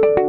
thank you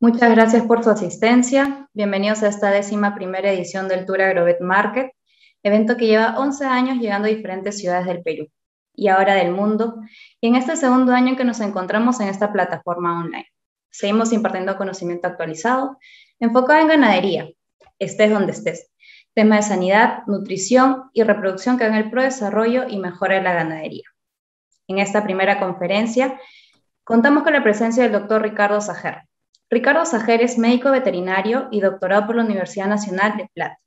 Muchas gracias por su asistencia. Bienvenidos a esta décima primera edición del Tour Agrovet Market, evento que lleva 11 años llegando a diferentes ciudades del Perú y ahora del mundo, y en este segundo año en que nos encontramos en esta plataforma online. Seguimos impartiendo conocimiento actualizado, enfocado en ganadería, estés donde estés, tema de sanidad, nutrición y reproducción que hagan el pro desarrollo y mejora de la ganadería. En esta primera conferencia Contamos con la presencia del doctor Ricardo Sajer. Ricardo Sajer es médico veterinario y doctorado por la Universidad Nacional de Plata,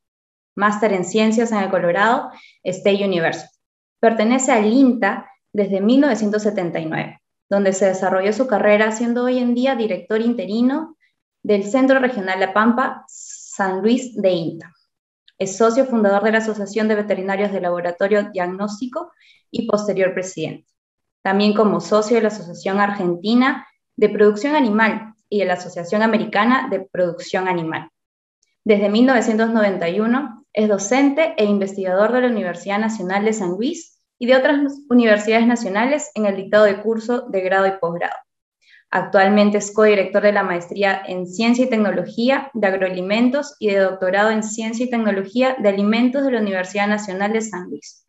máster en ciencias en el Colorado State University. Pertenece al INTA desde 1979, donde se desarrolló su carrera siendo hoy en día director interino del Centro Regional La Pampa San Luis de INTA. Es socio fundador de la Asociación de Veterinarios de Laboratorio Diagnóstico y posterior presidente también como socio de la Asociación Argentina de Producción Animal y de la Asociación Americana de Producción Animal. Desde 1991 es docente e investigador de la Universidad Nacional de San Luis y de otras universidades nacionales en el dictado de curso de grado y posgrado. Actualmente es codirector de la maestría en Ciencia y Tecnología de Agroalimentos y de doctorado en Ciencia y Tecnología de Alimentos de la Universidad Nacional de San Luis.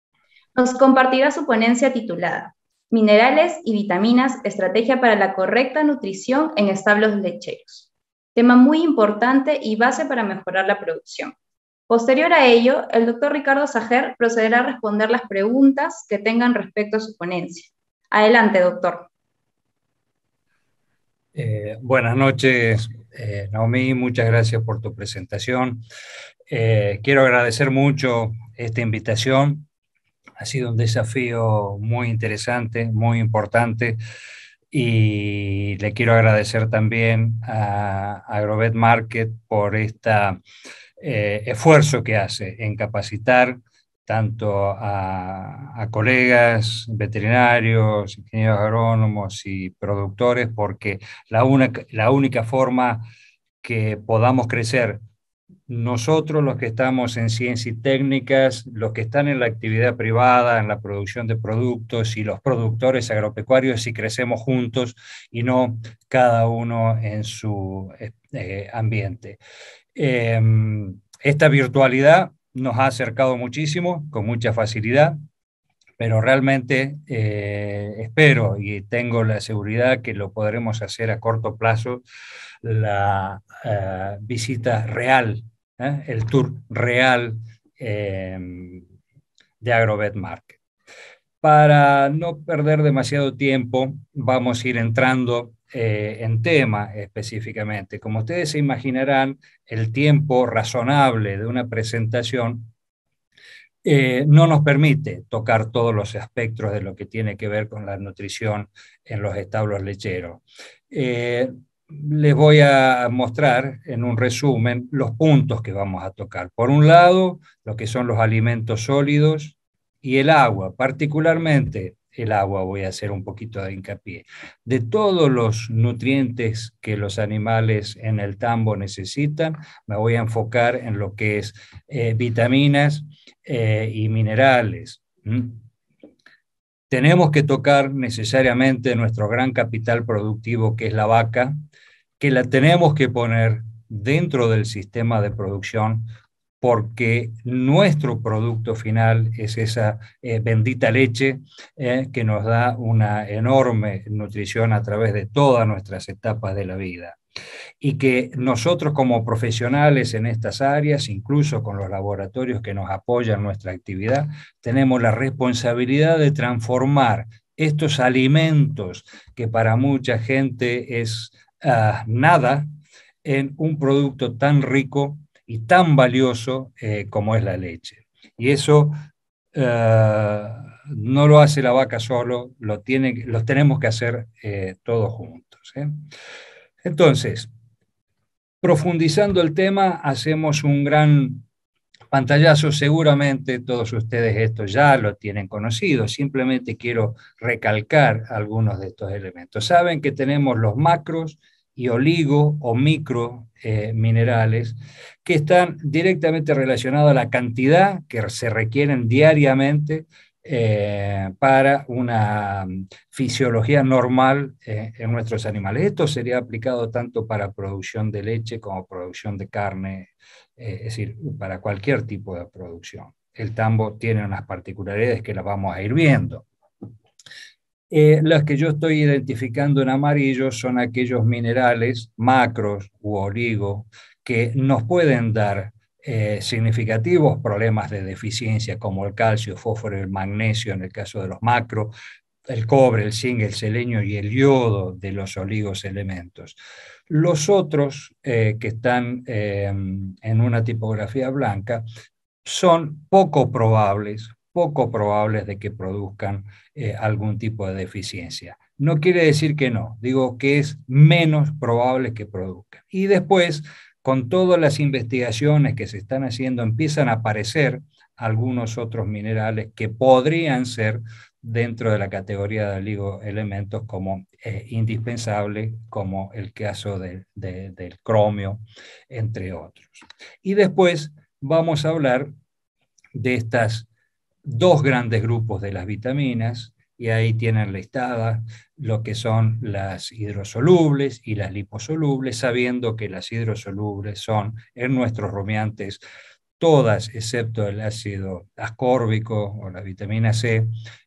Nos compartirá su ponencia titulada minerales y vitaminas, estrategia para la correcta nutrición en establos lecheros. Tema muy importante y base para mejorar la producción. Posterior a ello, el doctor Ricardo Sajer procederá a responder las preguntas que tengan respecto a su ponencia. Adelante, doctor. Eh, buenas noches, eh, Naomi. Muchas gracias por tu presentación. Eh, quiero agradecer mucho esta invitación ha sido un desafío muy interesante, muy importante. Y le quiero agradecer también a Agrovet Market por este esfuerzo que hace en capacitar tanto a, colegas veterinarios, ingenieros agrónomos y productores, porque la, la única forma que podamos crecer nosotros los que estamos en ciencias y técnicas, los que están en la actividad privada, en la producción de productos y los productores agropecuarios, si crecemos juntos y no cada uno en su eh, ambiente. Em, esta virtualidad nos ha acercado muchísimo, con mucha facilidad, pero realmente eh, espero y tengo la seguridad que lo podremos hacer a corto plazo, la eh, visita real ¿eh? el tour real em, de Agrobet Market. Para no perder demasiado tiempo, vamos a ir entrando eh, en tema específicamente. Como ustedes se imaginarán, el tiempo razonable de una presentación eh, no nos permite tocar todos los aspectos de lo que tiene que ver con la nutrición en los establos lecheros les voy a mostrar en un resumen los puntos que vamos a tocar. Por un lado, lo que son los alimentos sólidos y el agua, particularmente el agua, voy a hacer un poquito de hincapié. De todos los nutrientes que los animales en el tambo necesitan, me voy a enfocar en lo que es eh, vitaminas eh, y minerales. Tenemos que tocar necesariamente nuestro gran capital productivo, que es la vaca, que la tenemos que poner dentro del sistema de producción porque nuestro producto final es esa eh, bendita leche eh, que nos da una enorme nutrición a través de todas nuestras etapas de la vida y que nosotros como profesionales en estas áreas, incluso con los laboratorios que nos apoyan nuestra actividad, tenemos la responsabilidad de transformar estos alimentos que para mucha gente es ah, nada en un producto tan rico y tan valioso eh, como es la leche. Y eso ah, no lo hace la vaca solo, lo, tiene, tenemos que hacer eh, todos juntos. ¿eh? Entonces, profundizando el tema, hacemos un gran pantallazo. Seguramente todos ustedes esto ya lo tienen conocido. Simplemente quiero recalcar algunos de estos elementos. Saben que tenemos los macros y oligo o micro eh, minerales que están directamente relacionados a la cantidad que se requieren diariamente eh, para una mm, fisiología normal eh, en nuestros animales. Esto sería aplicado tanto para producción de leche como producción de carne, eh, es decir, para cualquier tipo de producción. El tambo tiene unas particularidades que las vamos a ir viendo. las que yo estoy identificando en amarillo son aquellos minerales macros u oligo que nos pueden dar eh, significativos problemas de deficiencia como el calcio, fósforo, el magnesio en el caso de los macro, el cobre, el zinc, el selenio y el yodo de los oligos elementos. Los otros eh, que están em, en una tipografía blanca son poco probables, poco probables de que produzcan eh, algún tipo de deficiencia. No quiere decir que no, digo que es menos probable que produzcan. Y después con todas las investigaciones que se están haciendo, empiezan a aparecer algunos otros minerales que podrían ser dentro de la categoría de oligoelementos como eh, indispensable, como el caso del cromio, entre otros. Y después vamos a hablar de estas dos grandes grupos de las vitaminas, y ahí tienen listadas lo que son las hidrosolubles y las liposolubles, sabiendo que las hidrosolubles son en nuestros rumiantes todas, excepto el ácido ascórbico o la vitamina C,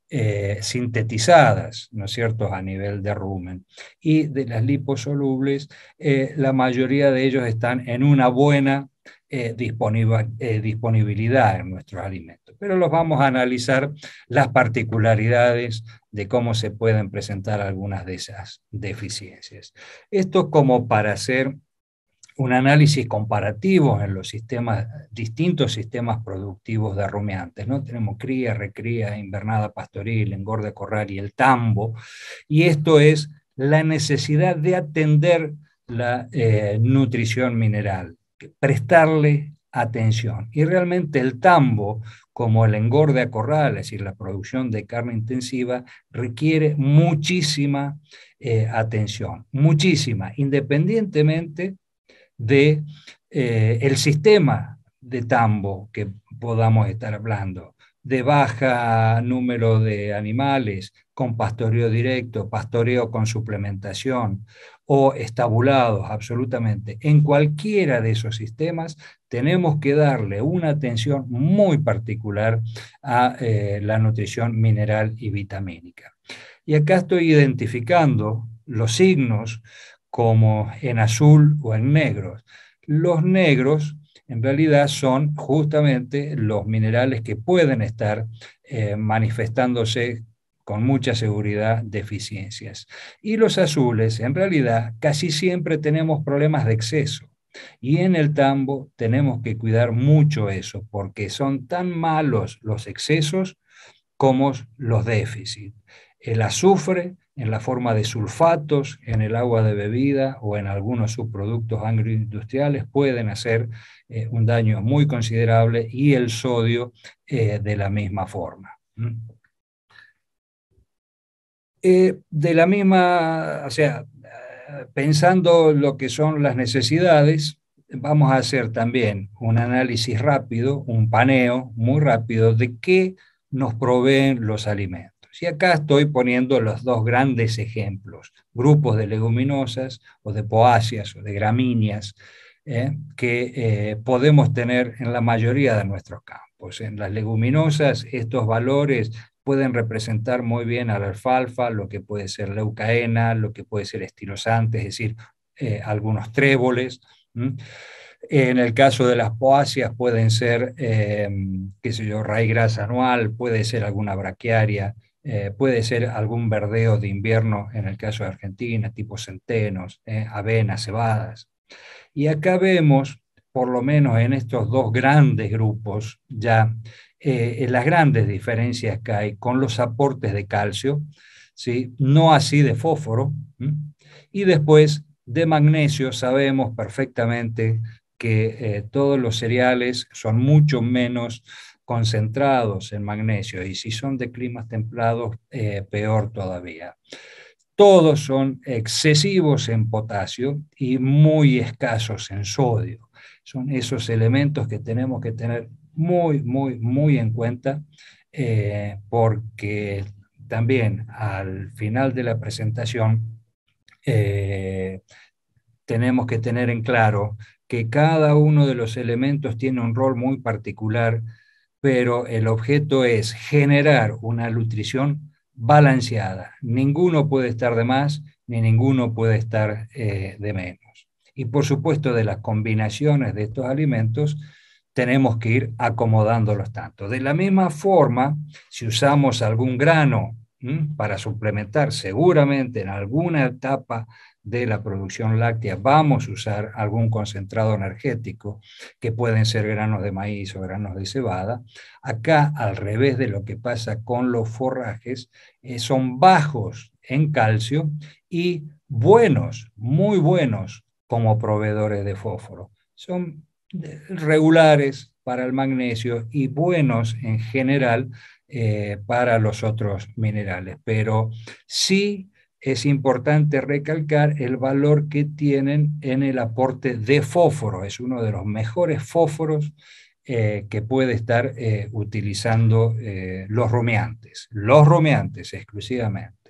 eh, sintetizadas, ¿no es cierto?, a nivel de rumen. Y de las liposolubles, eh, la mayoría de ellos están en una buena eh, eh, disponibilidad en nuestros alimentos. Pero los vamos a analizar las particularidades de cómo se pueden presentar algunas de esas deficiencias. Esto como para hacer un análisis comparativo en los sistemas, distintos sistemas productivos de rumiantes. ¿no? Tenemos cría, recría, invernada pastoril, engorde corral y el tambo. Y esto es la necesidad de atender la eh, nutrición mineral, prestarle atención. Y realmente el tambo, como el engorde a corral, es decir, la producción de carne intensiva, requiere muchísima eh, atención, muchísima, independientemente de eh, el sistema de tambo que podamos estar hablando, de baja número de animales, con pastoreo directo, pastoreo con suplementación, o estabulados absolutamente, en cualquiera de esos sistemas tenemos que darle una atención muy particular a eh, la nutrición mineral y vitamínica. Y acá estoy identificando los signos como en azul o en negros. Los negros en realidad son justamente los minerales que pueden estar eh, manifestándose con mucha seguridad deficiencias. Y los azules, en realidad, casi siempre tenemos problemas de exceso. Y en el tambo tenemos que cuidar mucho eso, porque son tan malos los excesos como los déficits. El azufre en la forma de sulfatos en el agua de bebida o en algunos subproductos agroindustriales pueden hacer eh, un daño muy considerable y el sodio eh, de la misma forma. Eh, de la misma, o sea, pensando lo que son las necesidades, vamos a hacer también un análisis rápido, un paneo muy rápido de qué nos proveen los alimentos. Y acá estoy poniendo los dos grandes ejemplos, grupos de leguminosas o de poáceas o de gramíneas ¿eh? que eh, podemos tener en la mayoría de nuestros campos. En las leguminosas, estos valores pueden representar muy bien a la alfalfa, lo que puede ser leucaena, lo que puede ser estilosante, es decir, eh, algunos tréboles. En el caso de las poasias pueden ser, eh, qué sé yo, grasa anual, puede ser alguna braquiaria, eh, puede ser algún verdeo de invierno, en el caso de Argentina, tipo centenos, avenas, cebadas. Y acá vemos, por lo menos en estos dos grandes grupos, ya eh, las grandes diferencias que hay con los aportes de calcio, ¿sí? no así de fósforo. Y después de magnesio sabemos perfectamente que eh, todos los cereales son mucho menos concentrados en magnesio y si son de climas templados, eh, peor todavía. Todos son excesivos en potasio y muy escasos en sodio. Son esos elementos que tenemos que tener muy, muy, muy en cuenta, eh, porque también al final de la presentación eh, tenemos que tener en claro que cada uno de los elementos tiene un rol muy particular, pero el objeto es generar una nutrición balanceada. Ninguno puede estar de más ni ninguno puede estar eh, de menos. Y por supuesto de las combinaciones de estos alimentos tenemos que ir acomodándolos tanto. De la misma forma, si usamos algún grano para suplementar, seguramente en alguna etapa de la producción láctea vamos a usar algún concentrado energético, que pueden ser granos de maíz o granos de cebada. Acá, al revés de lo que pasa con los forrajes, eh, son bajos en calcio y buenos, muy buenos como proveedores de fósforo. Son regulares para el magnesio y buenos en general eh, para los otros minerales. Pero sí es importante recalcar el valor que tienen en el aporte de fósforo. Es uno de los mejores fósforos eh, que puede estar eh, utilizando los rumiantes, los rumeantes exclusivamente.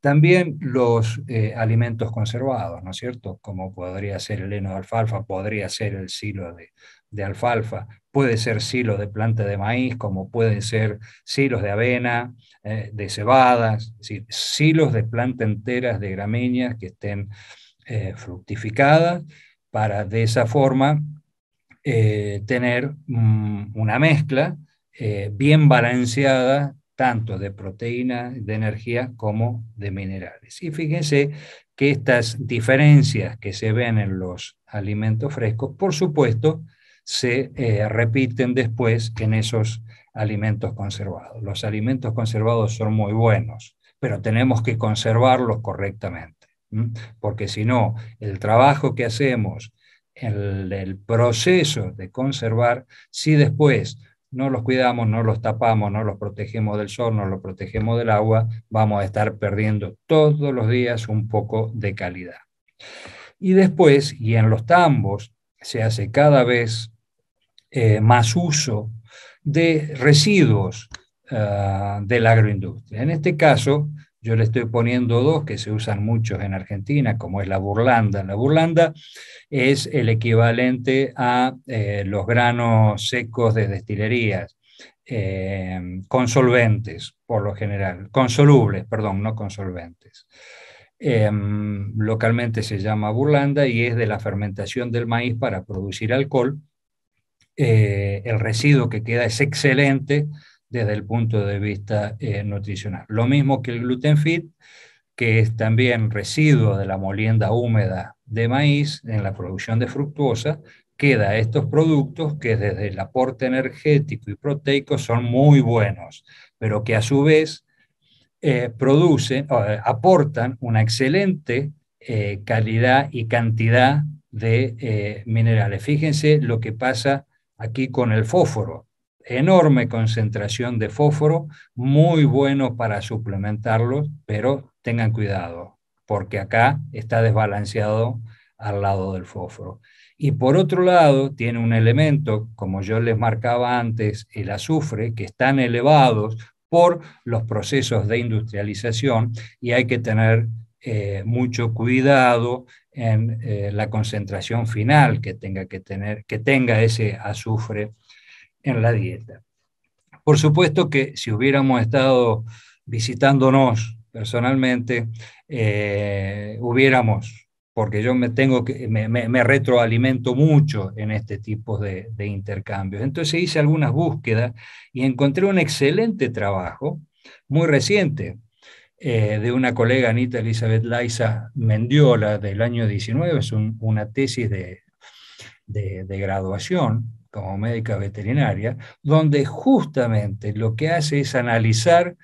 También los eh, alimentos conservados, ¿no es cierto? Como podría ser el heno de alfalfa, podría ser el silo de, alfalfa, puede ser silos de planta de maíz, como pueden ser silos de avena, eh, de cebadas, silos de planta enteras de gramíneas que estén eh, fructificadas para de esa forma tener mm, una mezcla bien balanceada tanto de proteína, de energía como de minerales. Y fíjense que estas diferencias que se ven en los alimentos frescos, por supuesto, se eh, repiten después en esos alimentos conservados. Los alimentos conservados son muy buenos, pero tenemos que conservarlos correctamente, porque si no, el trabajo que hacemos, el, el proceso de conservar, si después no los cuidamos, no los tapamos, no los protegemos del sol, no los protegemos del agua, vamos a estar perdiendo todos los días un poco de calidad. Y después, y en los tambos, se hace cada vez eh, más uso de residuos ah, de la agroindustria. En este caso, yo le estoy poniendo dos que se usan muchos en Argentina, como es la burlanda. La burlanda es el equivalente a eh, los granos secos de destilerías, eh, con solventes por lo general, solubles, perdón, no con solventes. Eh, localmente se llama burlanda y es de la fermentación del maíz para producir alcohol. el residuo que queda es excelente desde el punto de vista eh, nutricional. Lo mismo que el gluten fit, que es también residuo de la molienda húmeda de maíz en la producción de fructuosa, queda estos productos que desde el aporte energético y proteico son muy buenos, pero que a su vez eh, producen, eh, aportan una excelente calidad y cantidad de minerales. Fíjense lo que pasa aquí con el fósforo enorme concentración de fósforo, muy bueno para suplementarlos, pero tengan cuidado, porque acá está desbalanceado al lado del fósforo. Y por otro lado, tiene un elemento, como yo les marcaba antes, el azufre, que están elevados por los procesos de industrialización y hay que tener eh, mucho cuidado en eh, la concentración final que tenga, que tener, que tenga ese azufre en la dieta. Por supuesto que si hubiéramos estado visitándonos personalmente, eh, hubiéramos, porque yo me, tengo que, me, retroalimento mucho en este tipo de, intercambios. Entonces hice algunas búsquedas y encontré un excelente trabajo, muy reciente, eh, de una colega, Anita Elizabeth Laiza Mendiola, del año 19, es una tesis de, graduación, como médica veterinaria, donde justamente lo que hace es analizar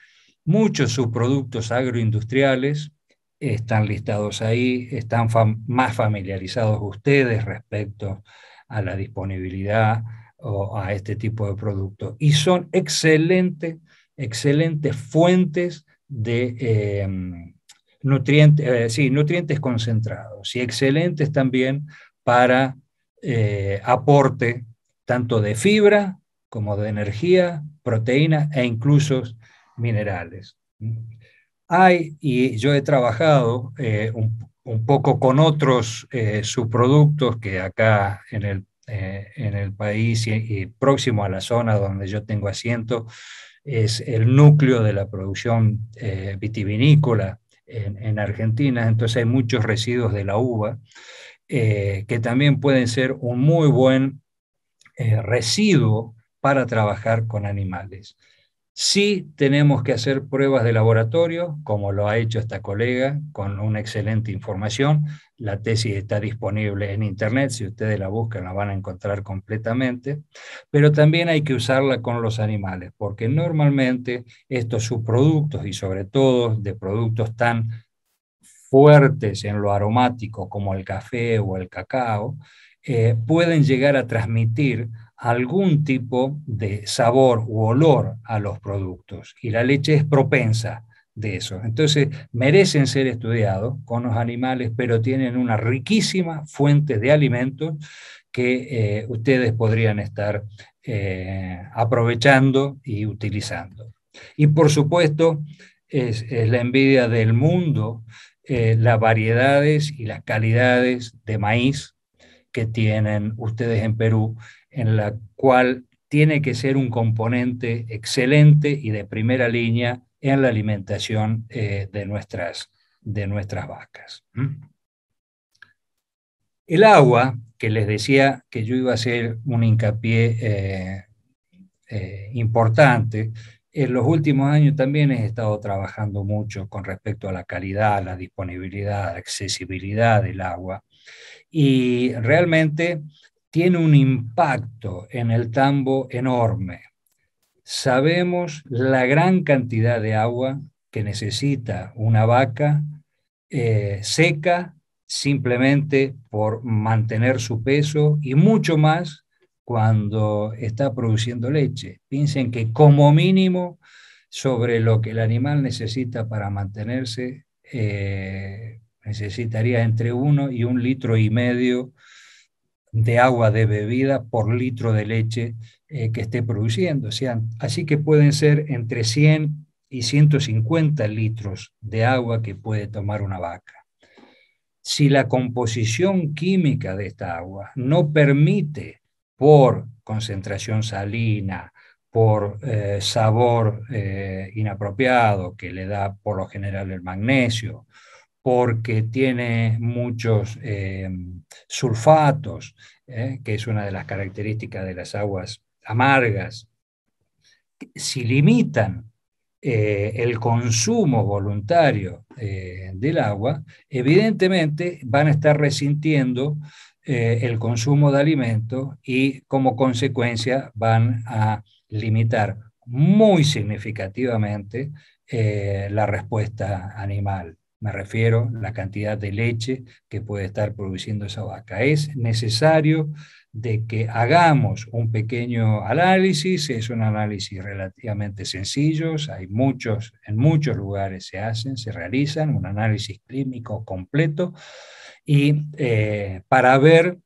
muchos subproductos agroindustriales, están listados ahí, están más familiarizados ustedes respecto a la disponibilidad o a este tipo de productos. Y son excelentes, excelentes fuentes de eh, nutrientes, eh, sí, nutrientes concentrados y excelentes también para eh, aporte tanto de fibra como de energía, proteínas e incluso minerales. Hay, y yo he trabajado eh, un, poco con otros eh, subproductos que acá en el, eh, país y, próximo a la zona donde yo tengo asiento es el núcleo de la producción vitivinícola en, Argentina, entonces hay muchos residuos de la uva que también pueden ser un muy buen eh, residuo para trabajar con animales. Sí tenemos que hacer pruebas de laboratorio, como lo ha hecho esta colega, con una excelente información. La tesis está disponible en Internet, si ustedes la buscan la van a encontrar completamente, pero también hay que usarla con los animales, porque normalmente estos subproductos y sobre todo de productos tan fuertes en lo aromático como el café o el cacao, eh, pueden llegar a transmitir algún tipo de sabor u olor a los productos y la leche es propensa de eso. Entonces, merecen ser estudiados con los animales, pero tienen una riquísima fuente de alimentos que eh, ustedes podrían estar eh, aprovechando y utilizando. Y por supuesto, es, la envidia del mundo las variedades y las calidades de maíz que tienen ustedes en Perú, en la cual tiene que ser un componente excelente y de primera línea en la alimentación eh, de, nuestras, de nuestras vacas. El agua, que les decía que yo iba a hacer un hincapié eh, eh, importante, en los últimos años también he estado trabajando mucho con respecto a la calidad, la disponibilidad, la accesibilidad del agua y realmente tiene un impacto en el tambo enorme. Sabemos la gran cantidad de agua que necesita una vaca eh, seca simplemente por mantener su peso y mucho más cuando está produciendo leche. Piensen que como mínimo sobre lo que el animal necesita para mantenerse, eh, necesitaría entre uno y un litro y medio de agua de bebida por litro de leche eh, que esté produciendo. así que pueden ser entre 100 y 150 litros de agua que puede tomar una vaca. Si la composición química de esta agua no permite por concentración salina, por eh, sabor eh, inapropiado que le da por lo general el magnesio, porque tiene muchos eh, sulfatos, eh, que es una de las características de las aguas amargas. Si limitan eh, el consumo voluntario del agua, evidentemente van a estar resintiendo el consumo de alimentos y como consecuencia van a limitar muy significativamente la respuesta animal. Me refiero a la cantidad de leche que puede estar produciendo esa vaca. Es necesario de que hagamos un pequeño análisis, es un análisis relativamente sencillo, hay muchos, en muchos lugares se hacen, se realizan un análisis clínico completo y eh, para ver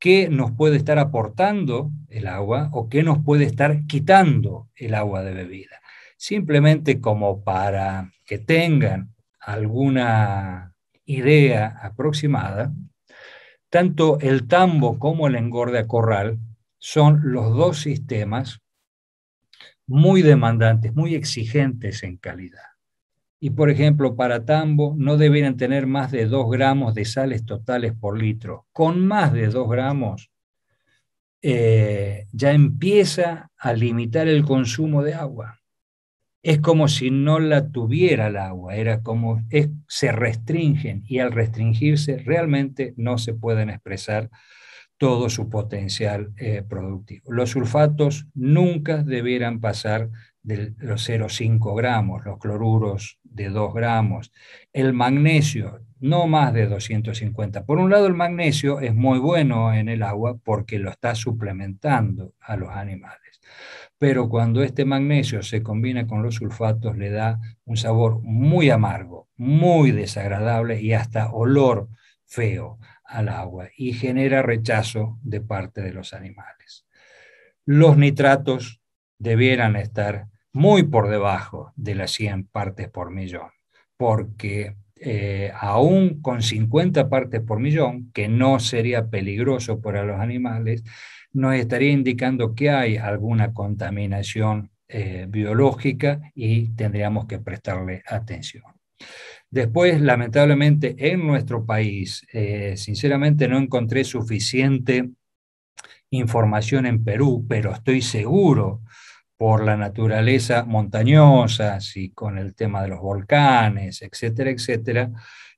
qué nos puede estar aportando el agua o qué nos puede estar quitando el agua de bebida. Simplemente como para que tengan alguna idea aproximada, tanto el tambo como el engorde a corral son los dos sistemas muy demandantes, muy exigentes en calidad. Y por ejemplo, para tambo no deberían tener más de 2 gramos de sales totales por litro. Con más de 2 gramos eh, ya empieza a limitar el consumo de agua es como si no la tuviera el agua, era como se restringen y al restringirse realmente no se pueden expresar todo su potencial eh, productivo. Los sulfatos nunca debieran pasar de los 0,5 gramos, los cloruros de 2 gramos, el magnesio no más de 250. Por un lado, el magnesio es muy bueno en el agua porque lo está suplementando a los animales pero cuando este magnesio se combina con los sulfatos le da un sabor muy amargo, muy desagradable y hasta olor feo al agua y genera rechazo de parte de los animales. Los nitratos debieran estar muy por debajo de las 100 partes por millón, porque eh, aún con 50 partes por millón, que no sería peligroso para los animales, nos estaría indicando que hay alguna contaminación eh, biológica y tendríamos que prestarle atención. Después, lamentablemente, en nuestro país, eh, sinceramente no encontré suficiente información en Perú, pero estoy seguro por la naturaleza montañosa, y con el tema de los volcanes, etcétera, etcétera,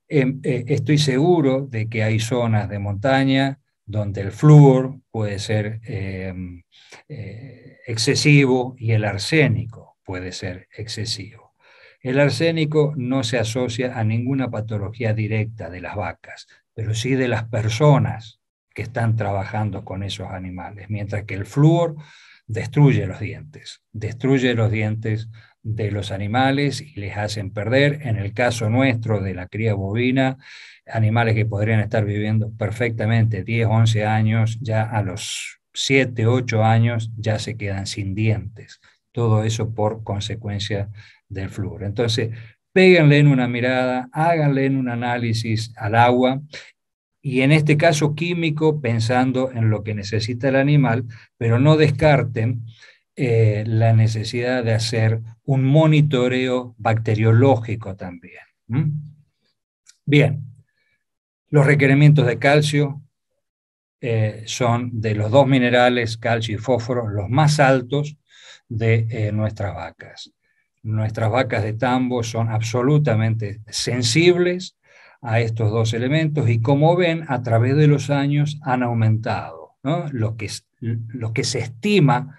em, eh, estoy seguro de que hay zonas de montaña donde el flúor puede ser em, eh, excesivo y el arsénico puede ser excesivo. El arsénico no se asocia a ninguna patología directa de las vacas, pero sí de las personas que están trabajando con esos animales, mientras que el flúor destruye los dientes, destruye los dientes de los animales y les hacen perder, en el caso nuestro de la cría bovina, animales que podrían estar viviendo perfectamente 10, 11 años, ya a los 7, 8 años ya se quedan sin dientes. Todo eso por consecuencia del flúor. Entonces, péguenle en una mirada, háganle en un análisis al agua y en este caso químico pensando en lo que necesita el animal, pero no descarten eh, la necesidad de hacer un monitoreo bacteriológico también. Bien, los requerimientos de calcio eh, son de los dos minerales, calcio y fósforo, los más altos de eh, nuestras vacas. Nuestras vacas de tambo son absolutamente sensibles a estos dos elementos y como ven, a través de los años han aumentado lo, que, que se estima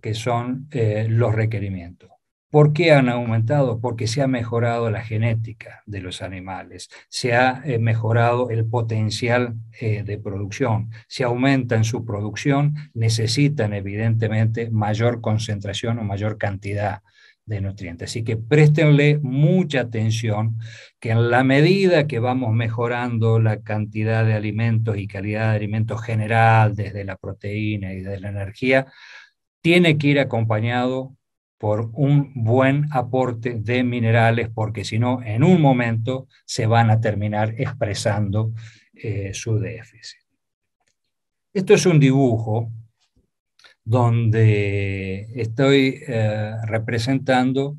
que son eh, los requerimientos. ¿Por qué han aumentado? Porque se ha mejorado la genética de los animales, se ha eh, mejorado el potencial eh, de producción, se aumentan su producción, necesitan evidentemente mayor concentración o mayor cantidad de nutrientes. Así que préstenle mucha atención que en la medida que vamos mejorando la cantidad de alimentos y calidad de alimentos general, desde la proteína y desde la energía, tiene que ir acompañado por un buen aporte de minerales, porque si no, en un momento se van a terminar expresando eh, su déficit. Esto es un dibujo donde estoy eh, representando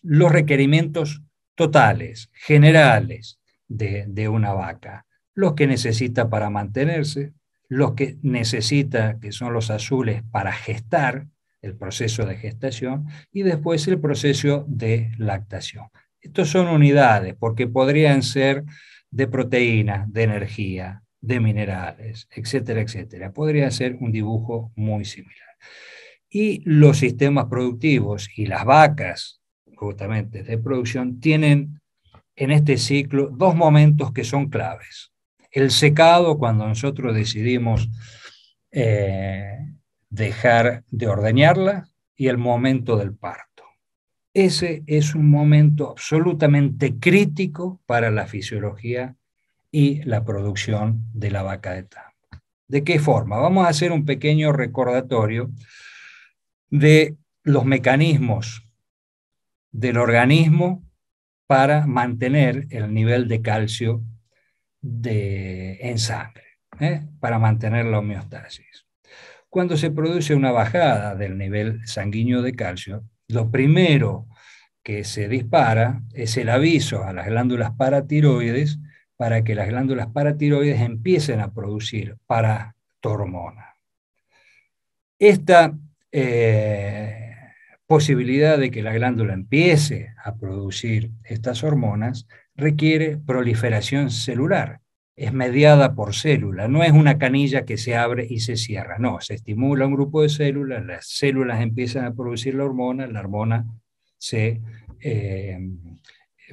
los requerimientos totales, generales de, de, una vaca, los que necesita para mantenerse, los que necesita, que son los azules, para gestar, el proceso de gestación y después el proceso de lactación. Estos son unidades porque podrían ser de proteínas, de energía, de minerales, etcétera, etcétera. Podría ser un dibujo muy similar. Y los sistemas productivos y las vacas, justamente de producción, tienen en este ciclo dos momentos que son claves. El secado, cuando nosotros decidimos eh, dejar de ordeñarla y el momento del parto. Ese es un momento absolutamente crítico para la fisiología y la producción de la vaca de etapa ¿De qué forma? Vamos a hacer un pequeño recordatorio de los mecanismos del organismo para mantener el nivel de calcio en sangre, ¿eh? para mantener la homeostasis cuando se produce una bajada del nivel sanguíneo de calcio, lo primero que se dispara es el aviso a las glándulas paratiroides para que las glándulas paratiroides empiecen a producir paratormona. Esta eh, posibilidad de que la glándula empiece a producir estas hormonas requiere proliferación celular es mediada por célula, no es una canilla que se abre y se cierra, no, se estimula un grupo de células, las células empiezan a producir la hormona, la hormona se eh,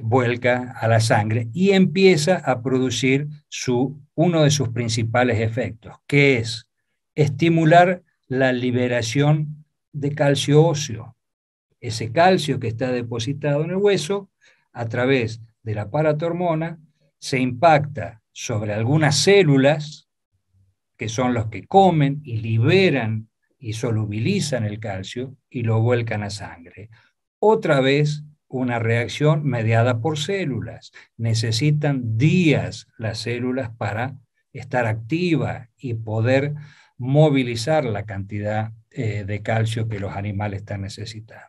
vuelca a la sangre y empieza a producir su, uno de sus principales efectos, que es estimular la liberación de calcio óseo, ese calcio que está depositado en el hueso a través de la paratormona se impacta sobre algunas células, que son los que comen y liberan y solubilizan el calcio y lo vuelcan a sangre. Otra vez una reacción mediada por células. Necesitan días las células para estar activa y poder movilizar la cantidad eh, de calcio que los animales están necesitando.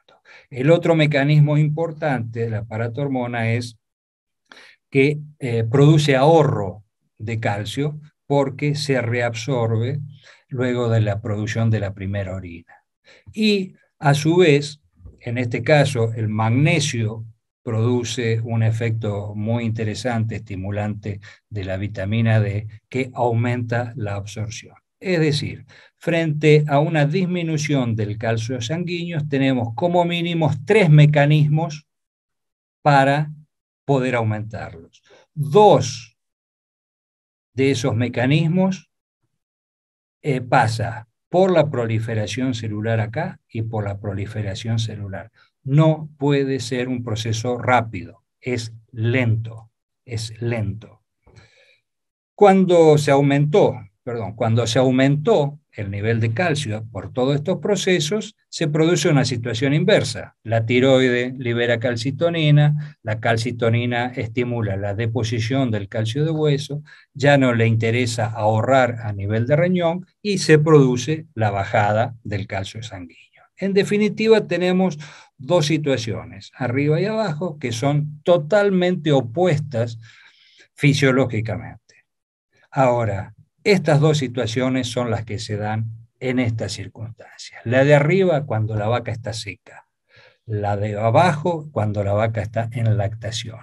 El otro mecanismo importante del aparato hormona es que eh, produce ahorro de calcio porque se reabsorbe luego de la producción de la primera orina. Y a su vez, en este caso, el magnesio produce un efecto muy interesante, estimulante de la vitamina D, que aumenta la absorción. Es decir, frente a una disminución del calcio sanguíneo, tenemos como mínimos tres mecanismos para poder aumentarlos. Dos de esos mecanismos eh, pasa por la proliferación celular acá y por la proliferación celular. No puede ser un proceso rápido, es lento, es lento. Cuando se aumentó, perdón, cuando se aumentó el nivel de calcio por todos estos procesos, se produce una situación inversa. La tiroide libera calcitonina, la calcitonina estimula la deposición del calcio de hueso, ya no le interesa ahorrar a nivel de riñón y se produce la bajada del calcio sanguíneo. En definitiva, tenemos dos situaciones, arriba y abajo, que son totalmente opuestas fisiológicamente. Ahora, estas dos situaciones son las que se dan en estas circunstancias. La de arriba cuando la vaca está seca, la de abajo cuando la vaca está en lactación.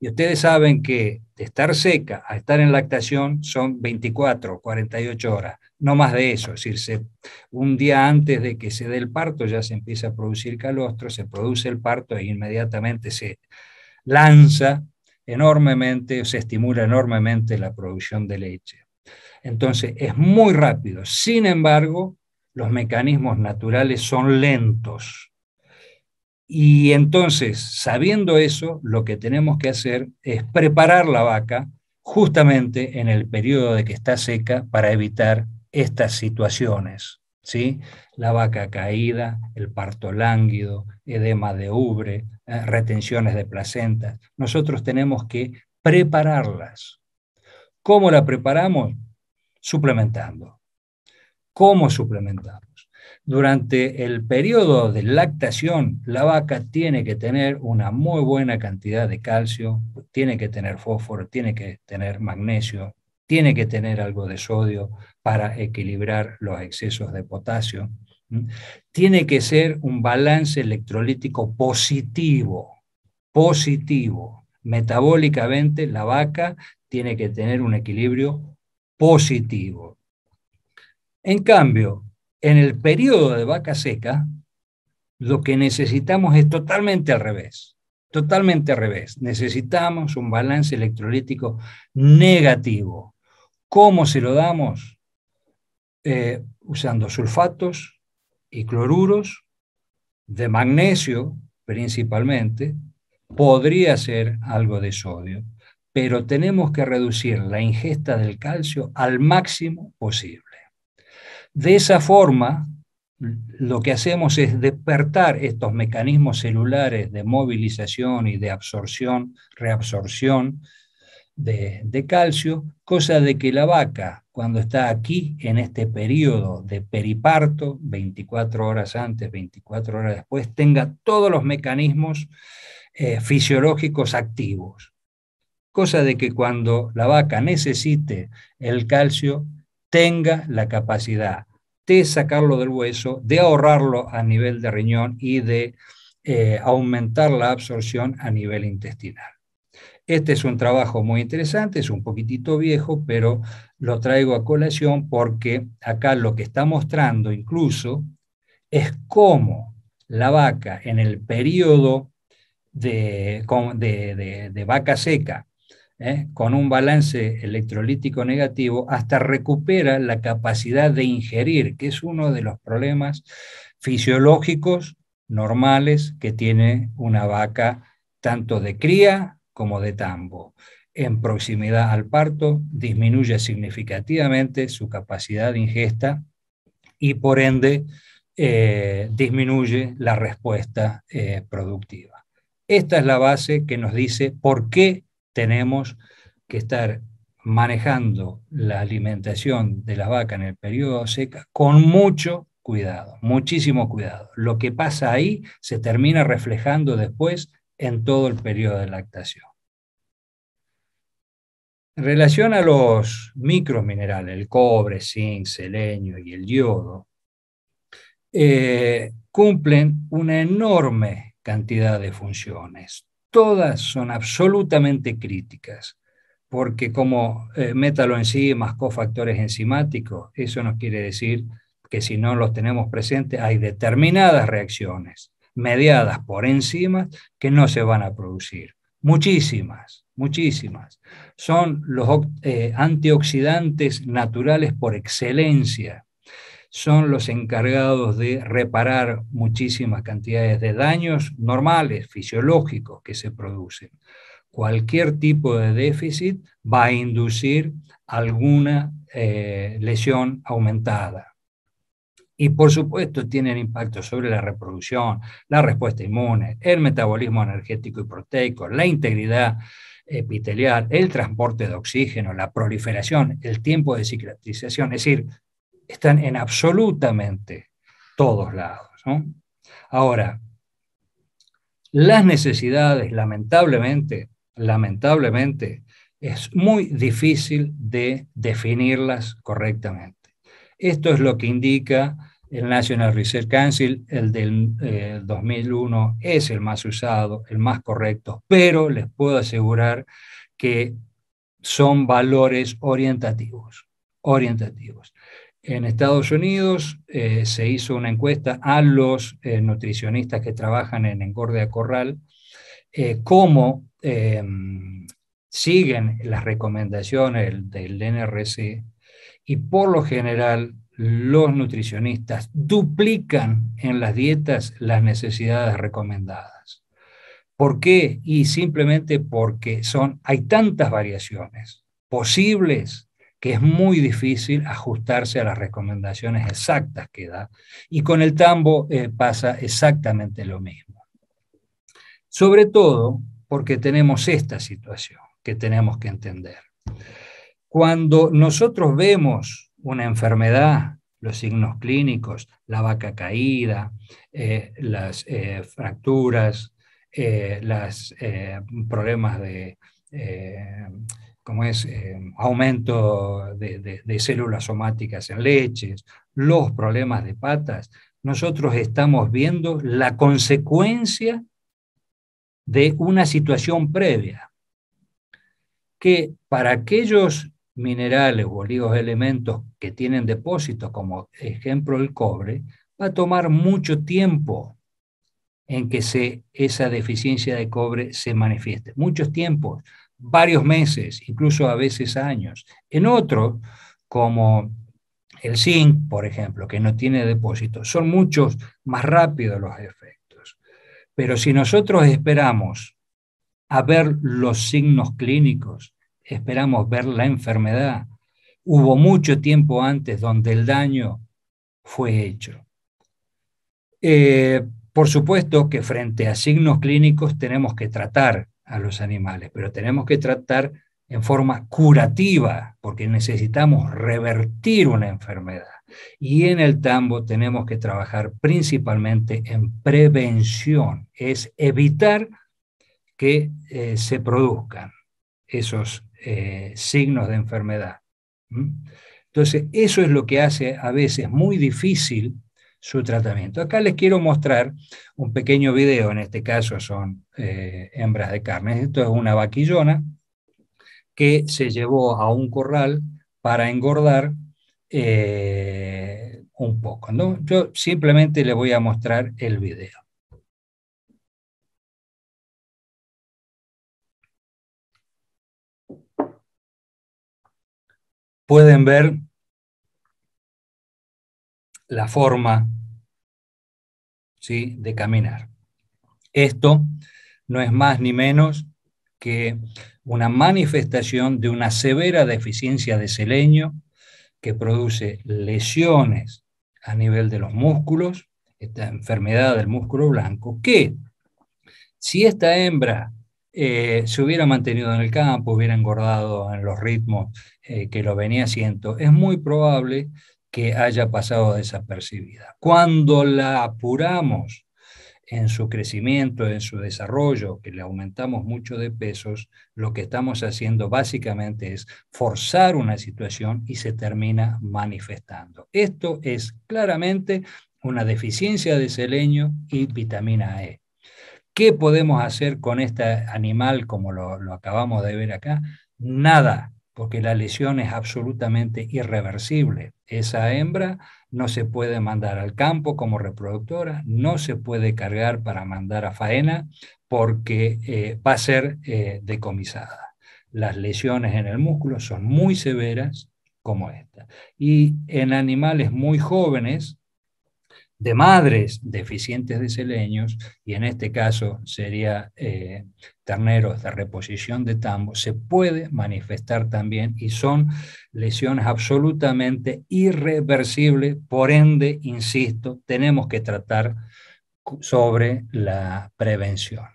Y ustedes saben que de estar seca a estar en lactación son 24, 48 horas, no más de eso. Es decir, un día antes de que se dé el parto ya se empieza a producir calostro, se produce el parto e inmediatamente se lanza enormemente, se estimula enormemente la producción de leche. Entonces, es muy rápido. Sin embargo, los mecanismos naturales son lentos. Y entonces, sabiendo eso, lo que tenemos que hacer es preparar la vaca justamente en el periodo de que está seca para evitar estas situaciones. ¿sí? La vaca caída, el parto lánguido, edema de ubre, eh, retenciones de placentas. Nosotros tenemos que prepararlas. ¿Cómo la preparamos? suplementando. ¿Cómo suplementamos? Durante el periodo de lactación, la vaca tiene que tener una muy buena cantidad de calcio, tiene que tener fósforo, tiene que tener magnesio, tiene que tener algo de sodio para equilibrar los excesos de potasio. Tiene que ser un balance electrolítico positivo, positivo. Metabólicamente la vaca tiene que tener un equilibrio positivo. En cambio, en el periodo de vaca seca, lo que necesitamos es totalmente al revés, totalmente al revés. Necesitamos un balance electrolítico negativo. ¿Cómo se lo damos? Eh, usando sulfatos y cloruros de magnesio principalmente, podría ser algo de sodio pero tenemos que reducir la ingesta del calcio al máximo posible. De esa forma, lo que hacemos es despertar estos mecanismos celulares de movilización y de absorción, reabsorción de, calcio, cosa de que la vaca, cuando está aquí, en este periodo de periparto, 24 horas antes, 24 horas después, tenga todos los mecanismos eh, fisiológicos activos cosa de que cuando la vaca necesite el calcio, tenga la capacidad de sacarlo del hueso, de ahorrarlo a nivel de riñón y de eh, aumentar la absorción a nivel intestinal. Este es un trabajo muy interesante, es un poquitito viejo, pero lo traigo a colación porque acá lo que está mostrando incluso es cómo la vaca en el periodo de vaca seca ¿eh? con un balance electrolítico negativo hasta recupera la capacidad de ingerir, que es uno de los problemas fisiológicos normales que tiene una vaca, tanto de cría como de tambo. En proximidad al parto disminuye significativamente su capacidad de ingesta y por ende eh, disminuye la respuesta eh, productiva. Esta es la base que nos dice por qué tenemos que estar manejando la alimentación de la vaca en el periodo seca con mucho cuidado, muchísimo cuidado. Lo que pasa ahí se termina reflejando después en todo el periodo de lactación. En relación a los microminerales, el cobre, zinc, selenio y el yodo, eh, cumplen una enorme cantidad de funciones todas son absolutamente críticas, porque como eh, metaloenzimas, en sí cofactores enzimáticos, eso nos quiere decir que si no los tenemos presentes, hay determinadas reacciones mediadas por enzimas que no se van a producir. Muchísimas, muchísimas. Son los eh, antioxidantes naturales por excelencia son los encargados de reparar muchísimas cantidades de daños normales, fisiológicos que se producen. Cualquier tipo de déficit va a inducir alguna eh, lesión aumentada. Y por supuesto tienen impacto sobre la reproducción, la respuesta inmune, el metabolismo energético y proteico, la integridad epitelial, el transporte de oxígeno, la proliferación, el tiempo de cicatrización. Es decir, están en absolutamente todos lados. Ahora, las necesidades, lamentablemente, lamentablemente, es muy difícil de definirlas correctamente. Esto es lo que indica el National Research Council, el del 2001, eh, es el más usado, el más correcto, pero les puedo asegurar que son valores orientativos, orientativos. En Estados Unidos eh, se hizo una encuesta a los eh, nutricionistas que trabajan en engorde a corral, eh, cómo em, siguen las recomendaciones del, NRC y por lo general los nutricionistas duplican en las dietas las necesidades recomendadas. ¿Por qué? Y simplemente porque son, hay tantas variaciones posibles es muy difícil ajustarse a las recomendaciones exactas que da. Y con el tambo eh, pasa exactamente lo mismo. Sobre todo porque tenemos esta situación que tenemos que entender. Cuando nosotros vemos una enfermedad, los signos clínicos, la vaca caída, eh, las eh, fracturas, los problemas de como es eh, aumento de, células somáticas en leches, los problemas de patas, nosotros estamos viendo la consecuencia de una situación previa, que para aquellos minerales o elementos que tienen depósitos, como ejemplo el cobre, va a tomar mucho tiempo en que se, esa deficiencia de cobre se manifieste, muchos tiempos, varios meses, incluso a veces años. En otros, como el zinc, por ejemplo, que no tiene depósito, son muchos más rápidos los efectos. Pero si nosotros esperamos a ver los signos clínicos, esperamos ver la enfermedad, hubo mucho tiempo antes donde el daño fue hecho. Eh, por supuesto que frente a signos clínicos tenemos que tratar a los animales, pero tenemos que tratar en forma curativa, porque necesitamos revertir una enfermedad. Y en el tambo tenemos que trabajar principalmente en prevención, es evitar que eh, se produzcan esos eh, signos de enfermedad. Entonces, eso es lo que hace a veces muy difícil su tratamiento. Acá les quiero mostrar un pequeño video, en este caso son eh, hembras de carne. Esto es una vaquillona que se llevó a un corral para engordar eh, un poco. ¿no? Yo simplemente les voy a mostrar el video. Pueden ver la forma ¿sí? de caminar. Esto no es más ni menos que una manifestación de una severa deficiencia de selenio que produce lesiones a nivel de los músculos, esta enfermedad del músculo blanco, que si esta hembra eh, se hubiera mantenido en el campo, hubiera engordado en los ritmos eh, que lo venía haciendo, es muy probable que haya pasado desapercibida. Cuando la apuramos en su crecimiento, en su desarrollo, que le aumentamos mucho de pesos, lo que estamos haciendo básicamente es forzar una situación y se termina manifestando. Esto es claramente una deficiencia de selenio y vitamina E. ¿Qué podemos hacer con este animal como lo, lo acabamos de ver acá? Nada, porque la lesión es absolutamente irreversible. Esa hembra no se puede mandar al campo como reproductora, no se puede cargar para mandar a faena porque eh, va a ser eh, decomisada. Las lesiones en el músculo son muy severas como esta. Y en animales muy jóvenes, de madres deficientes de seleños, y en este caso sería eh, terneros de reposición de tambo, se puede manifestar también y son lesiones absolutamente irreversibles, por ende, insisto, tenemos que tratar sobre la prevención.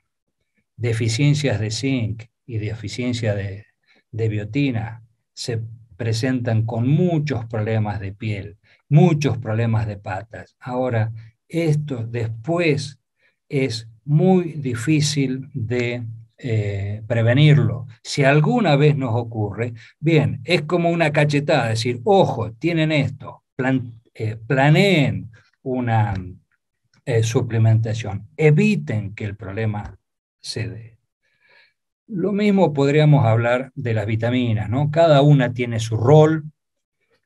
Deficiencias de zinc y deficiencia de, de biotina se presentan con muchos problemas de piel, muchos problemas de patas. Ahora, esto después es muy difícil de eh, prevenirlo. Si alguna vez nos ocurre, bien, es como una cachetada, decir, ojo, tienen esto, eh, planeen una eh, suplementación, eviten que el problema se dé. Lo mismo podríamos hablar de las vitaminas, ¿no? Cada una tiene su rol,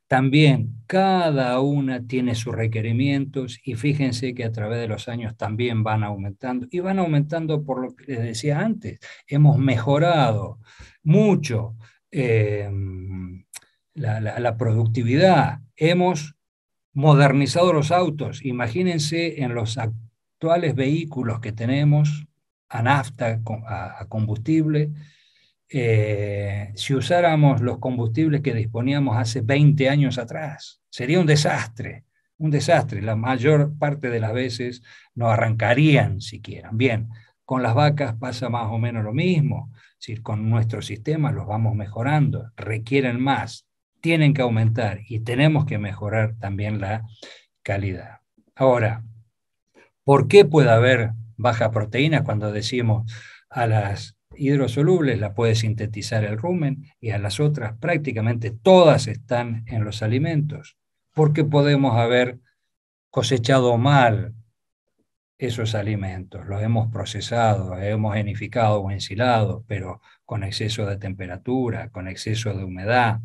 también cada una tiene sus requerimientos y fíjense que a través de los años también van aumentando y van aumentando por lo que les decía antes. Hemos mejorado mucho em, la productividad, hemos modernizado los autos. Imagínense en los actuales vehículos que tenemos a nafta, a combustible, eh, si usáramos los combustibles que disponíamos hace 20 años atrás. Sería un desastre, un desastre. La mayor parte de las veces nos arrancarían siquiera. Bien, con las vacas pasa más o menos lo mismo. si con nuestro sistema los vamos mejorando, requieren más, tienen que aumentar y tenemos que mejorar también la calidad. Ahora, ¿por qué puede haber baja proteína cuando decimos a las hidrosolubles la puede sintetizar el rumen y a las otras prácticamente todas están en los alimentos, porque podemos haber cosechado mal esos alimentos, los hemos procesado, hemos enificado o ensilado, pero con exceso de temperatura, con exceso de humedad,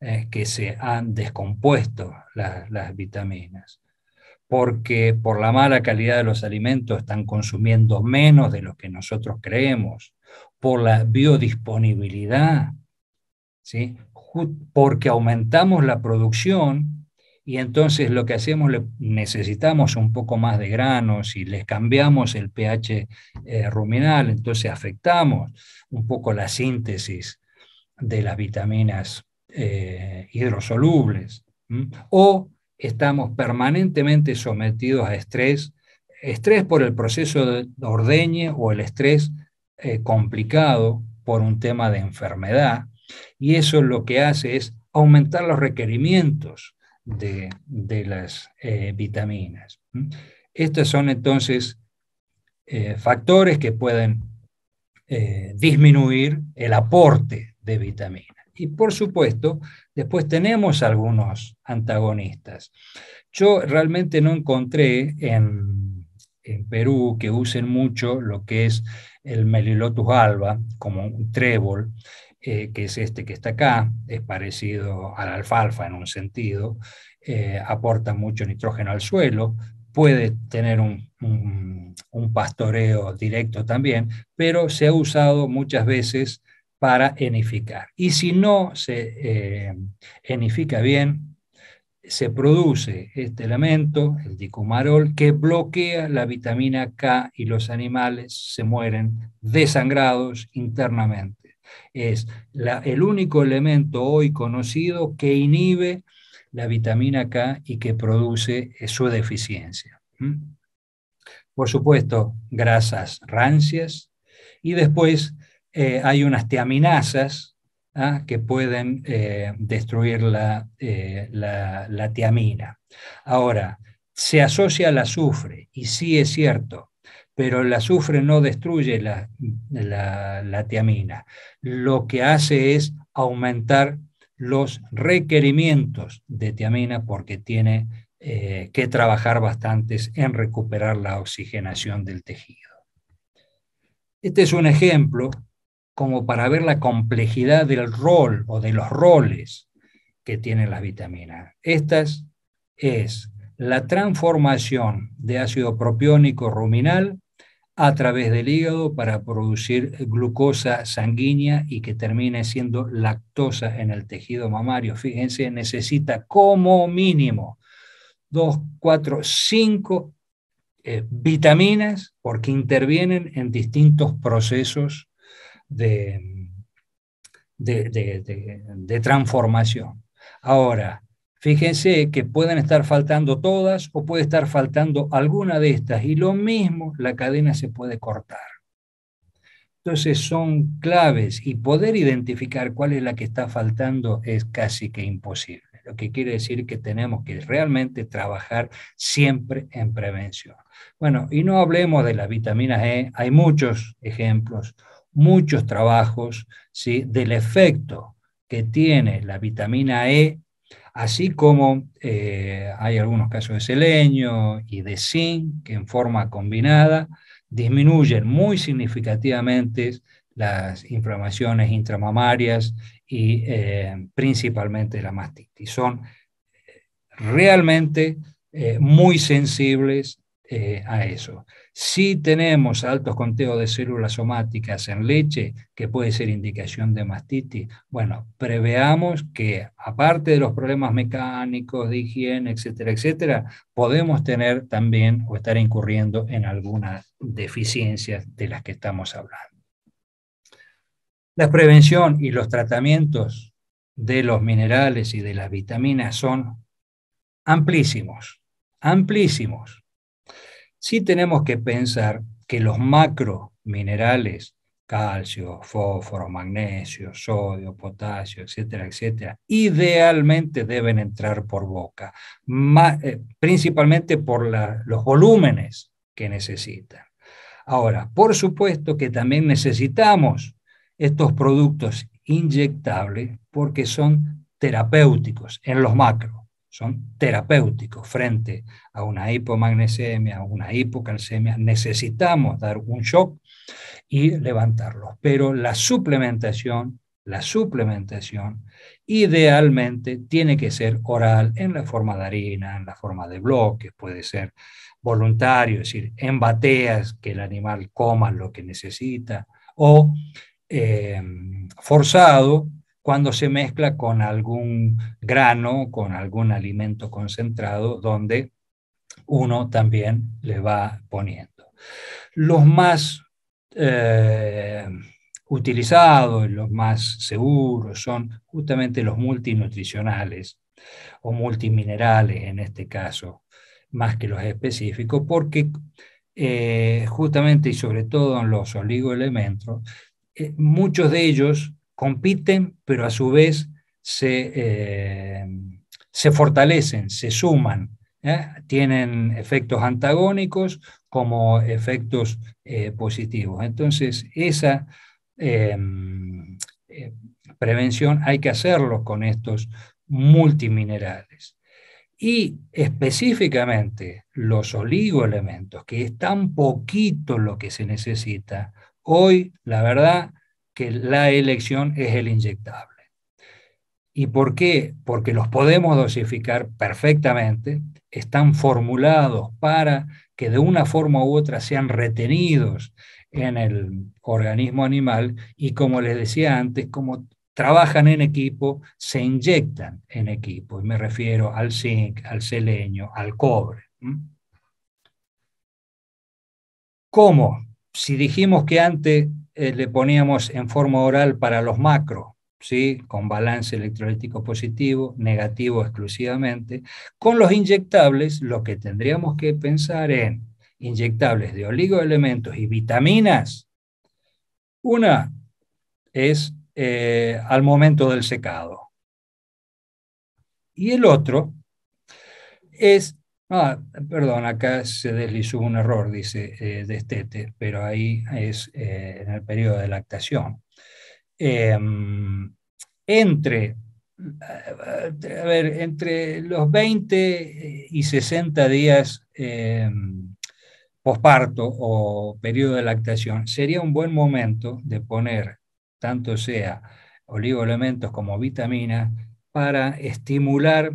eh, que se han descompuesto las vitaminas porque por la mala calidad de los alimentos están consumiendo menos de lo que nosotros creemos por la biodisponibilidad, ¿sí? porque aumentamos la producción y entonces lo que hacemos, necesitamos un poco más de granos y les cambiamos el pH eh, ruminal, entonces afectamos un poco la síntesis de las vitaminas eh, hidrosolubles. O estamos permanentemente sometidos a estrés, estrés por el proceso de ordeñe o el estrés eh, complicado por un tema de enfermedad y eso lo que hace es aumentar los requerimientos de, de las eh, vitaminas. Estos son entonces eh, factores que pueden disminuir el aporte de vitaminas. Y por supuesto, después tenemos algunos antagonistas. Yo realmente no encontré en, en Perú que usen mucho lo que es el Melilotus alba, como un trébol, eh, que es este que está acá, es parecido al alfalfa en un sentido, eh, aporta mucho nitrógeno al suelo, puede tener un, pastoreo directo también, pero se ha usado muchas veces para enificar. Y si no se eh, enifica bien, se produce este elemento, el dicumarol, que bloquea la vitamina K y los animales se mueren desangrados internamente. Es el único elemento hoy conocido que inhibe la vitamina K y que produce eh, su deficiencia. Por supuesto, grasas rancias y después eh, hay unas tiaminasas que pueden eh, destruir eh, la, tiamina. Ahora, se asocia al azufre, y sí es cierto, pero el azufre no destruye la, tiamina. Lo que hace es aumentar los requerimientos de tiamina porque tiene eh, que trabajar bastantes en recuperar la oxigenación del tejido. Este es un ejemplo como para ver la complejidad del rol o de los roles que tienen las vitaminas. Esta es la transformación de ácido propiónico ruminal a través del hígado para producir glucosa sanguínea y que termine siendo lactosa en el tejido mamario. Fíjense, necesita como mínimo dos, cuatro, cinco eh, vitaminas porque intervienen en distintos procesos de, de, transformación. Ahora, fíjense que pueden estar faltando todas o puede estar faltando alguna de estas y lo mismo, la cadena se puede cortar. Entonces son claves y poder identificar cuál es la que está faltando es casi que imposible, lo que quiere decir que tenemos que realmente trabajar siempre en prevención. Bueno, y no hablemos de las vitaminas E, hay muchos ejemplos muchos trabajos del efecto que tiene la vitamina E, así como eh, hay algunos casos de selenio y de zinc que en forma combinada disminuyen muy significativamente las inflamaciones intramamarias y eh, principalmente la mastitis. Son eh, realmente muy sensibles eh, a eso. Si tenemos altos conteos de células somáticas en leche, que puede ser indicación de mastitis, bueno, preveamos que aparte de los problemas mecánicos, de higiene, etcétera, etcétera, podemos tener también o estar incurriendo en algunas deficiencias de las que estamos hablando. La prevención y los tratamientos de los minerales y de las vitaminas son amplísimos, amplísimos sí tenemos que pensar que los macro minerales, calcio, fósforo, magnesio, sodio, potasio, etcétera, etcétera, idealmente deben entrar por boca, eh, principalmente por los volúmenes que necesitan. Ahora, por supuesto que también necesitamos estos productos inyectables porque son terapéuticos en los macros son terapéuticos frente a una hipomagnesemia, a una hipocalcemia. Necesitamos dar un shock y levantarlos. Pero la suplementación, la suplementación idealmente tiene que ser oral en la forma de harina, en la forma de bloques, puede ser voluntario, es decir, en bateas que el animal coma lo que necesita o eh, forzado cuando se mezcla con algún grano, con algún alimento concentrado, donde uno también le va poniendo. Los más eh, utilizados y los más seguros son justamente los multinutricionales o multiminerales en este caso, más que los específicos, porque eh, justamente y sobre todo en los oligoelementos, eh, muchos de ellos compiten, pero a su vez se, eh, se fortalecen, se suman. ¿eh? Tienen efectos antagónicos como efectos eh, positivos. Entonces, esa prevención hay que hacerlo con estos multiminerales. Y específicamente los oligoelementos, que es tan poquito lo que se necesita, hoy la verdad que la elección es el inyectable. ¿Y por qué? Porque los podemos dosificar perfectamente, están formulados para que de una forma u otra sean retenidos en el organismo animal y como les decía antes, como trabajan en equipo, se inyectan en equipo. Y me refiero al zinc, al selenio, al cobre. ¿Cómo? Si dijimos que antes eh, le poníamos en forma oral para los macro, ¿sí? con balance electrolítico positivo, negativo exclusivamente. Con los inyectables, lo que tendríamos que pensar en inyectables de oligoelementos y vitaminas, una es eh, al momento del secado. Y el otro es Ah, perdón, acá se deslizó un error, dice eh, destete, pero ahí es eh, en el periodo de lactación. Em, entre, eh, entre los 20 y 60 días em, posparto o periodo de lactación, sería un buen momento de poner, tanto sea oligoelementos como vitaminas, para estimular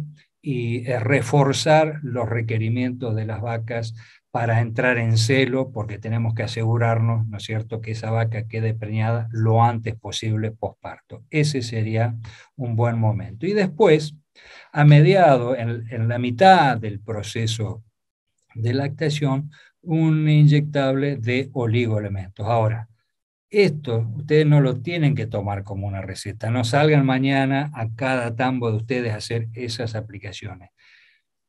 y eh, reforzar los requerimientos de las vacas para entrar en celo, porque tenemos que asegurarnos, ¿no es cierto?, que esa vaca quede preñada lo antes posible posparto. Ese sería un buen momento. Y después, a mediado, en, en la mitad del proceso de lactación, un inyectable de oligoelementos. Ahora, esto ustedes no lo tienen que tomar como una receta. No salgan mañana a cada tambo de ustedes a hacer esas aplicaciones.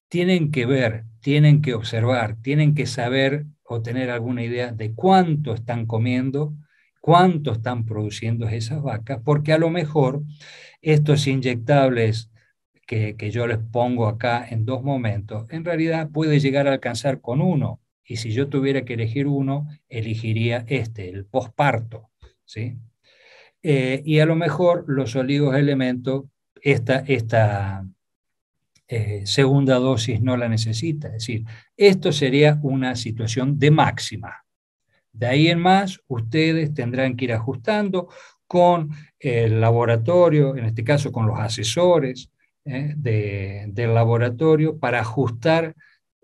Tienen que ver, tienen que observar, tienen que saber o tener alguna idea de cuánto están comiendo, cuánto están produciendo esas vacas, porque a lo mejor estos inyectables que, yo les pongo acá en dos momentos, en realidad puede llegar a alcanzar con uno y si yo tuviera que elegir uno, elegiría este, el posparto. ¿sí? Eh, y a lo mejor los olivos elementos, esta, esta eh, segunda dosis no la necesita. Es decir, esto sería una situación de máxima. De ahí en más, ustedes tendrán que ir ajustando con el laboratorio, en este caso con los asesores ¿eh? del laboratorio, para ajustar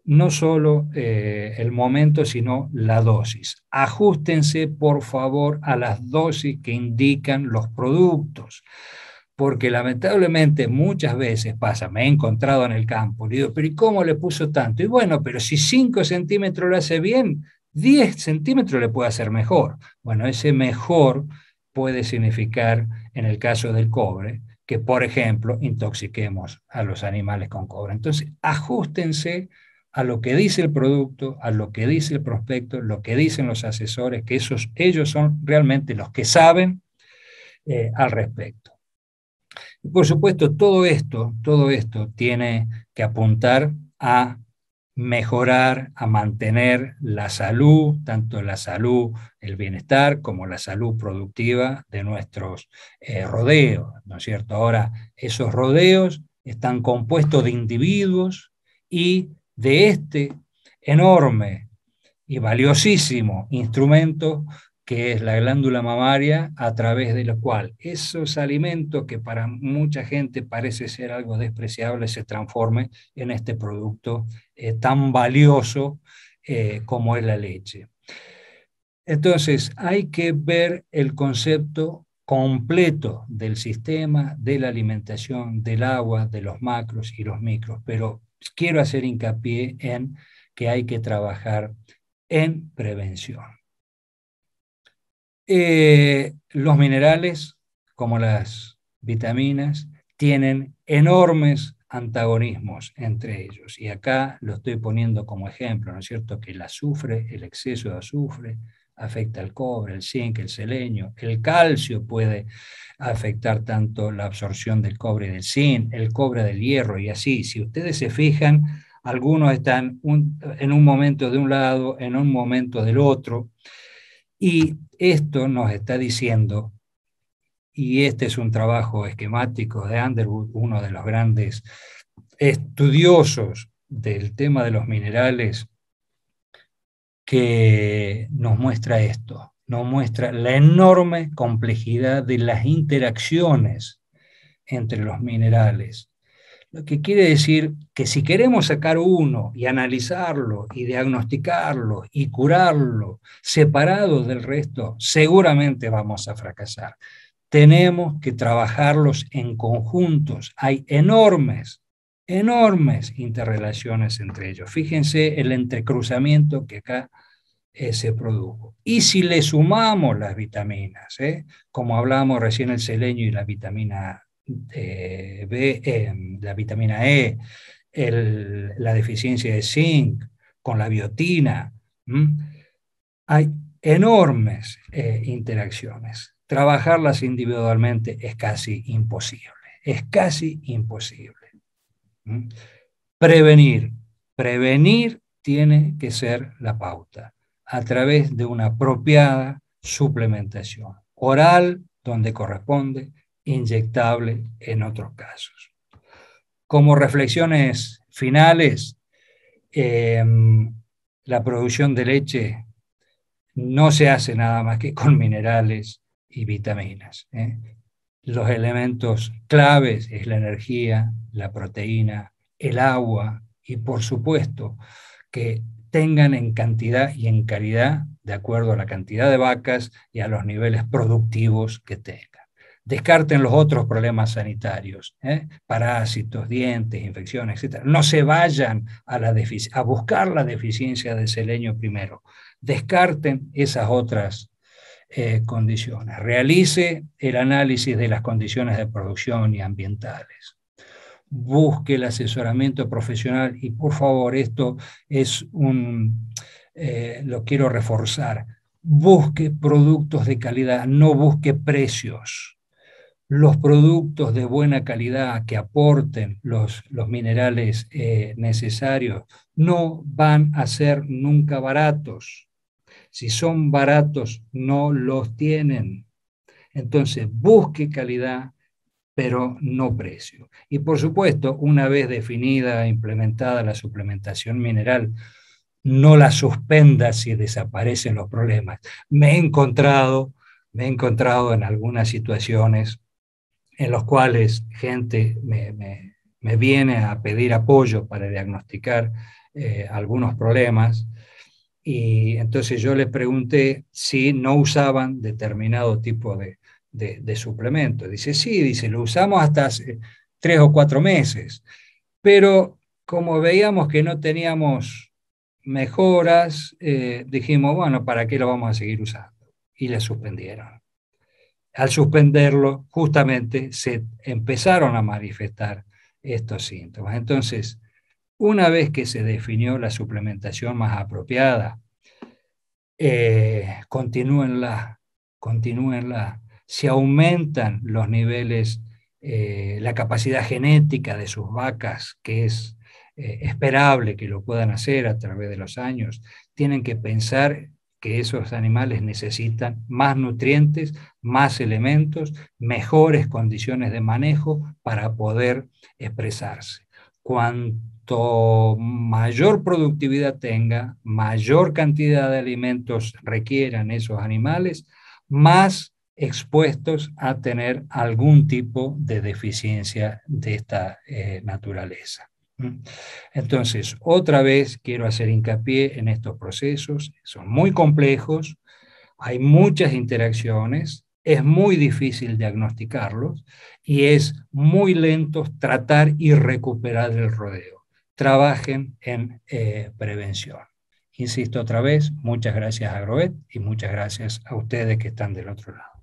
no solo eh, el momento, sino la dosis. Ajustense, por favor, a las dosis que indican los productos, porque lamentablemente muchas veces pasa, me he encontrado en el campo, le digo, pero cómo le puso tanto? Y bueno, pero si 5 centímetros lo hace bien, 10 centímetros le puede hacer mejor. Bueno, ese mejor puede significar, en el caso del cobre, que, por ejemplo, intoxiquemos a los animales con cobre. Entonces, ajustense a lo que dice el producto, a lo que dice el prospecto, lo que dicen los asesores, que esos, ellos son realmente los que saben eh, al respecto. Y por supuesto, todo esto, todo esto tiene que apuntar a mejorar, a mantener la salud, tanto la salud, el bienestar, como la salud productiva de nuestros eh, rodeos, ¿no es cierto? Ahora, esos rodeos están compuestos de individuos y de este enorme y valiosísimo instrumento que es la glándula mamaria, a través de lo cual esos alimentos que para mucha gente parece ser algo despreciable se transforme en este producto eh, tan valioso eh, como es la leche. Entonces, hay que ver el concepto completo del sistema, de la alimentación, del agua, de los macros y los micros, pero quiero hacer hincapié en que hay que trabajar en prevención. Eh, los minerales, como las vitaminas, tienen enormes antagonismos entre ellos. Y acá lo estoy poniendo como ejemplo, ¿no es cierto? Que el azufre, el exceso de azufre, afecta el cobre, el zinc, el selenio, el calcio puede afectar tanto la absorción del cobre y del zinc, el cobre del hierro y así. Si ustedes se fijan, algunos están en un momento de un lado, en un momento del otro, y esto nos está diciendo, y este es un trabajo esquemático de Underwood, uno de los grandes estudiosos del tema de los minerales que nos muestra esto, nos muestra la enorme complejidad de las interacciones entre los minerales. Lo que quiere decir que si queremos sacar uno y analizarlo y diagnosticarlo y curarlo separado del resto, seguramente vamos a fracasar. Tenemos que trabajarlos en conjuntos. Hay enormes, enormes interrelaciones entre ellos. Fíjense el entrecruzamiento que acá se produjo. Y si le sumamos las vitaminas, ¿eh? como hablábamos recién el selenio y la vitamina em, la vitamina E, la deficiencia de zinc, con la biotina, hay enormes eh, interacciones. Trabajarlas individualmente es casi imposible, es casi imposible. Prevenir, prevenir tiene que ser la pauta a través de una apropiada suplementación oral donde corresponde, inyectable en otros casos. Como reflexiones finales, em, la producción de leche no se hace nada más que con minerales y vitaminas. ¿eh? Los elementos claves es la energía, la proteína, el agua y por supuesto que tengan en cantidad y en calidad de acuerdo a la cantidad de vacas y a los niveles productivos que tengan. Descarten los otros problemas sanitarios, ¿eh? parásitos, dientes, infecciones, etc. No se vayan a, buscar la deficiencia de seleño primero. Descarten esas otras eh, condiciones. Realice el análisis de las condiciones de producción y ambientales busque el asesoramiento profesional y por favor, esto es un, eh, lo quiero reforzar, busque productos de calidad, no busque precios. Los productos de buena calidad que aporten los, minerales eh, necesarios no van a ser nunca baratos. Si son baratos, no los tienen. Entonces, busque calidad, pero no precio. Y por supuesto, una vez definida e implementada la suplementación mineral, no la suspenda si desaparecen los problemas. Me he encontrado, me he encontrado en algunas situaciones en las cuales gente me, viene a pedir apoyo para diagnosticar eh, algunos problemas. Y entonces yo le pregunté si no usaban determinado tipo de, de, suplemento. Dice, sí, dice, lo usamos hasta tres o cuatro meses, pero como veíamos que no teníamos mejoras, eh, dijimos, bueno, ¿para qué lo vamos a seguir usando? Y le suspendieron. Al suspenderlo, justamente se empezaron a manifestar estos síntomas. Entonces, una vez que se definió la suplementación más apropiada, eh, continúenla, continúenla si aumentan los niveles, eh, la capacidad genética de sus vacas, que es eh, esperable que lo puedan hacer a través de los años, tienen que pensar que esos animales necesitan más nutrientes, más elementos, mejores condiciones de manejo para poder expresarse. Cuanto mayor productividad tenga, mayor cantidad de alimentos requieran esos animales, más expuestos a tener algún tipo de deficiencia de esta eh, naturaleza. ¿Mm? Entonces, otra vez quiero hacer hincapié en estos procesos, son muy complejos, hay muchas interacciones, es muy difícil diagnosticarlos y es muy lento tratar y recuperar el rodeo. Trabajen en eh, prevención. Insisto otra vez, muchas gracias a Groet y muchas gracias a ustedes que están del otro lado.